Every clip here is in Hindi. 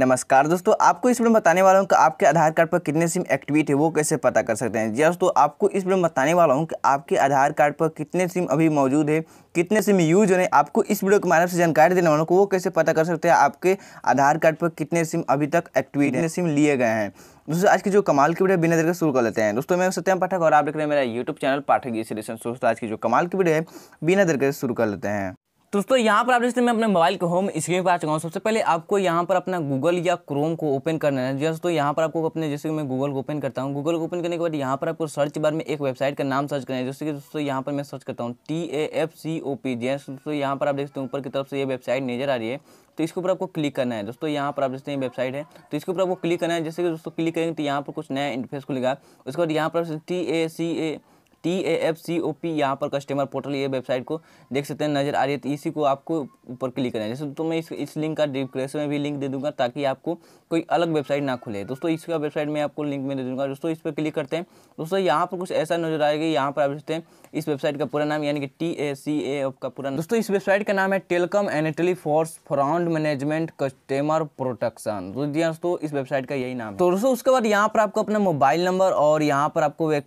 नमस्कार दोस्तों आपको इस वीडियो में बताने वाला हूँ कि आपके आधार कार्ड पर कितने सिम एक्टिवेट है वो कैसे पता कर सकते हैं जी हाँ दोस्तों आपको इस वीडियो में बताने वाला हूँ कि आपके आधार कार्ड पर कितने सिम अभी मौजूद है कितने सिम यूज हो रहे हैं आपको इस वीडियो के माध्यम से जानकारी देने वालों को वो कैसे पता कर सकते हैं आपके आधार कार्ड पर कितने सिम अभी तक एक्टिवेट है सिम लिए गए हैं दोस्तों आज की जो कमाल की वीडियो बिना देर के शुरू कर लेते हैं दोस्तों मैं सत्यम पाठक और आप देख रहे हैं मेरा यूट्यूब चैनल पाठक दोस्तों आज की जो कमाल की वीडियो है बिना देर के शुरू कर लेते हैं तो दोस्तों यहाँ पर आप जैसे मैं अपने मोबाइल के होम स्क्रीन पर आ चुका हूँ सबसे पहले आपको यहाँ पर अपना गूगल या क्रोम को ओपन करना है जैसे तो यहाँ पर आपको अपने जैसे कि मैं गूगल को ओपन करता हूँ गूगल को ओपन करने के बाद यहाँ पर आपको सर्च बार में एक वेबसाइट का नाम सर्च करना है जैसे कि दोस्तों यहाँ पर मैं सर्च करता हूँ T A F C O P जैसे दोस्तों यहाँ पर आप देखते हैं ऊपर की तरफ से ये वेबसाइट नजर आ रही है तो इसके ऊपर आपको क्लिक करना है दोस्तों यहाँ पर आप जैसे वेबसाइट है तो इसके ऊपर आपको क्लिक करना है जैसे कि दोस्तों क्लिक करेंगे तो यहाँ पर कुछ नया इंटरफेस खुलेगा उसके बाद यहाँ पर T A C A T A F C O P यहाँ पर कस्टमर पोर्टल ये वेबसाइट को देख सकते हैं नज़र आ रही है तो इसी को आपको ऊपर क्लिक करना है जैसे तो मैं इस इस लिंक का डिस्क्रिप्शन में भी लिंक दे दूंगा ताकि आपको कोई अलग वेबसाइट ना खुले दोस्तों इसका वेबसाइट में आपको लिंक में दे दूंगा दोस्तों इस पर क्लिक करते हैं दोस्तों यहाँ पर कुछ ऐसा नजर आएगा यहाँ पर आप देखते हैं इस वेबसाइट का पूरा नाम यानी कि T A C A F का पूरा दोस्तों इस वेबसाइट का नाम है टेलकम एनेटली टेलीफोर्स फ्रॉन्ड मैनेजमेंट कस्टमर प्रोटेक्शन दोस्तों इस वेबसाइट का यही नाम है तो दोस्तों उसके बाद यहाँ पर आपको अपना मोबाइल नंबर और यहाँ पर आपको एक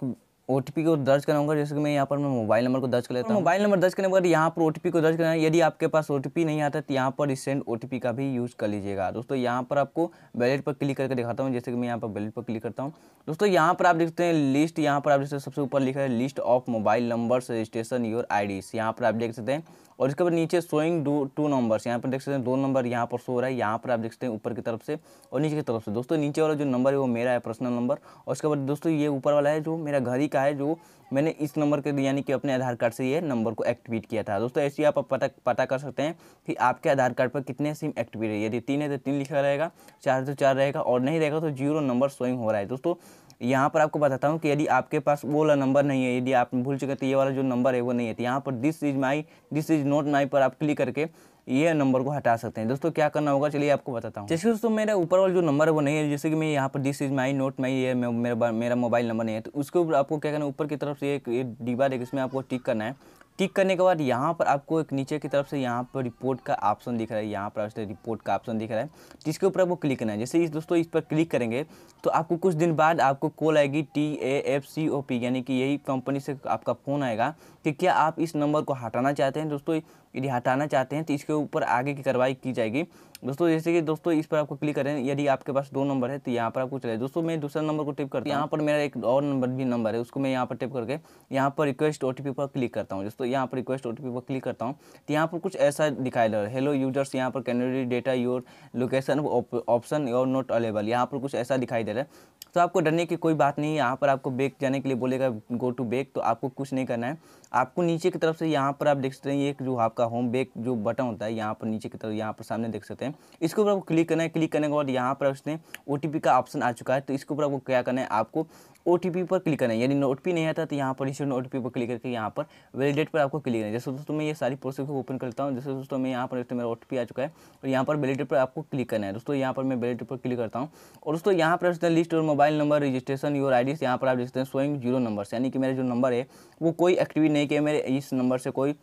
ओ को दर्ज कराऊंगा जैसे कि मैं यहाँ पर मैं मोबाइल नंबर को दर्ज कर लेता हूँ मोबाइल नंबर दर्ज करने के बाद यहाँ पर ओ को दर्ज करना है यदि आपके पास ओ नहीं आता तो यहाँ पर रिसेंट ओ का भी यूज़ कर लीजिएगा दोस्तों यहाँ पर आपको बैलेट पर क्लिक करके दिखाता हूँ जैसे कि मैं यहाँ पर बैलेट पर क्लिक करता हूँ दोस्तों यहाँ पर आप देखते हैं लिस्ट यहाँ पर आप देखते सबसे ऊपर लिखा है list of mobile number registration your I यहाँ पर आप देख सकते हैं और इसके बाद नीचे सोइंग दो टू नंबर्स यहाँ पर देख सकते हैं दो नंबर यहाँ पर शो रहा है यहाँ पर आप देख सकते हैं ऊपर की तरफ से और नीचे की तरफ से दोस्तों नीचे वाला जो नंबर है वो मेरा है पर्सनल नंबर और उसके बाद दोस्तों ये ऊपर वाला है जो मेरा घर ही का है जो मैंने इस नंबर के यानी कि अपने आधार कार्ड से ये नंबर को एक्टिवेट किया था दोस्तों ऐसे आप पता पता कर सकते हैं कि आपके आधार कार्ड पर कितने सिम एक्टिवेट है यदि तीन है तो तीन लिखा रहेगा चार तो चार रहेगा और नहीं रहेगा तो जीरो नंबर शोइंग हो रहा है दोस्तों यहाँ पर आपको बताता हूँ कि यदि आपके पास वो वाला नंबर नहीं है यदि आप भूल चुके तो ये वाला जो नंबर है वो नहीं है तो यहाँ पर this is my this is not my पर आप क्लिक करके ये नंबर को हटा सकते हैं दोस्तों क्या करना होगा चलिए आपको बताता हूँ जैसे दोस्तों मेरा ऊपर वाला जो नंबर है वो नहीं है जैसे कि मैं यहाँ पर this is my not my ये मेरा मेरा मोबाइल नंबर नहीं है तो उसके ऊपर आपको क्या करना है ऊपर की तरफ से एक डिब्बा देखिए इसमें आपको टिक करना है क्लिक करने के बाद यहाँ पर आपको एक नीचे की तरफ से यहाँ पर रिपोर्ट का ऑप्शन दिख रहा है यहाँ पर आपसे रिपोर्ट का ऑप्शन दिख रहा है जिसके ऊपर आपको क्लिक करना है जैसे इस दोस्तों इस पर क्लिक करेंगे तो आपको कुछ दिन बाद आपको कॉल आएगी T A F C O P यानी कि यही कंपनी से आपका फ़ोन आएगा कि क्या आप इस नंबर को हटाना चाहते हैं दोस्तों यदि हटाना चाहते हैं तो इसके ऊपर आगे की कार्रवाई की जाएगी दोस्तों जैसे कि दोस्तों इस पर आपको क्लिक करें यदि आपके पास दो नंबर है तो यहाँ पर आपको चले दोस्तों मैं दूसरा नंबर को टिप करता हूँ यहाँ पर मेरा एक और नंबर भी नंबर है उसको मैं यहाँ पर टिप करके यहाँ पर रिक्वेस्ट ओ पर क्लिक करता हूँ दोस्तों यहाँ पर रिक्वेस्ट ओ पर क्लिक करता हूँ तो यहाँ पर कुछ ऐसा दिखाई दे रहा है हेलो यूजर्स यहाँ पर candidate data your location option your not available यहाँ पर कुछ ऐसा दिखाई दे रहा है तो आपको डरने की कोई बात नहीं है यहाँ पर आपको बैग जाने के लिए बोलेगा गो टू बैग तो आपको कुछ नहीं करना है आपको नीचे की तरफ से यहाँ पर आप देख सकते हैं एक जो आपका आपका होम बैक जो बटन होता है यहाँ पर नीचे की तरफ यहाँ पर सामने देख सकते हैं इसके ऊपर आपको क्लिक करना है क्लिक करने के बाद यहाँ पर उसने ओ का ऑप्शन आ चुका है तो इसके ऊपर आपको क्या करना है आपको ओ पर क्लिक करना है यानी नोट नहीं आता तो यहाँ पर रिसीव नोट पर क्लिक करके यहाँ पर वैलिडेट पर आपको क्लिक करना है जैसे दोस्तों मैं ये सारी प्रोसेस को ओपन करता हूँ जैसे दोस्तों मैं यहाँ पर दोस्तों मेरा ओ आ चुका है और यहाँ पर वैलिडेट पर आपको क्लिक करना है दोस्तों यहाँ पर मैं वैलिडेट पर क्लिक करता हूँ और दोस्तों यहाँ पर उसने लिस्ट और mobile number registration your I D यहाँ पर आप देखते हैं स्वयं जीरो नंबर यानी कि मेरा जो नंबर है वो कोई एक्टिव नहीं किया मेरे इस नंबर से कोई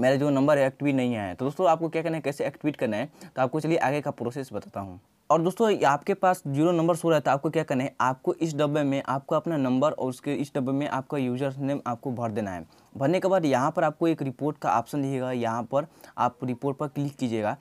मेरा जो नंबर है एक्टिवेट नहीं आया है तो दोस्तों आपको क्या करना है कैसे एक्टिवेट करना है तो आपको चलिए आगे का प्रोसेस बताता हूँ और दोस्तों आपके पास जीरो नंबर शो रहता है तो आपको क्या करना है आपको इस डब्बे में आपको अपना नंबर और उसके इस डब्बे में आपका यूजर नेम आपको भर देना है भरने के बाद यहाँ पर आपको एक रिपोर्ट का ऑप्शन दिखेगा यहाँ पर आप रिपोर्ट पर क्लिक कीजिएगा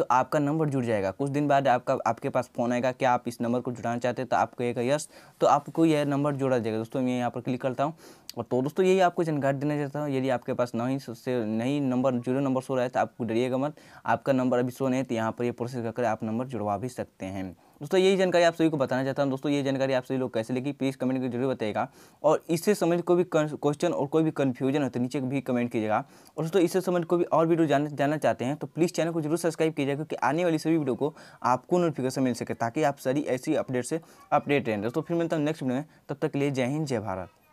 तो आपका नंबर जुड़ जाएगा कुछ दिन बाद आपका आपके पास फ़ोन आएगा कि आप इस नंबर को जुड़ाना चाहते हैं तो आपको कहेगा यस तो आपको यह नंबर जोड़ा जाएगा दोस्तों मैं यहाँ पर क्लिक करता हूँ और तो दोस्तों यही आपको जानकारी देना चाहता हूँ यदि आपके पास नहीं से नहीं नंबर जीरो नंबर सो रहा है तो आपको डरिएगा मत आपका नंबर अभी सो नहीं तो यहाँ पर ये प्रोसेस करके आप नंबर जुड़वा भी सकते हैं दोस्तों यही जानकारी आप सभी को बताना चाहता हूँ दोस्तों ये जानकारी आप सभी लोग कैसे लेगी प्लीज़ कमेंट करके जरूर बताएगा और इससे संबंधित कोई भी क्वेश्चन और कोई भी कन्फ्यूजन हो तो नीचे भी कमेंट कीजिएगा और दोस्तों इससे संबंधित कोई भी और वीडियो जान, जानना चाहते हैं तो प्लीज़ चैनल को जरूर सब्सक्राइब कीजिएगा क्योंकि आने वाली सभी वीडियो को आपको नोटिफिकेशन मिल सके ताकि आप सारी ऐसी अपडेट से अपडेट रहें दोस्तों फिर मिलता हूँ नेक्स्ट वीडियो में तब तक ले लिए जय हिंद जय भारत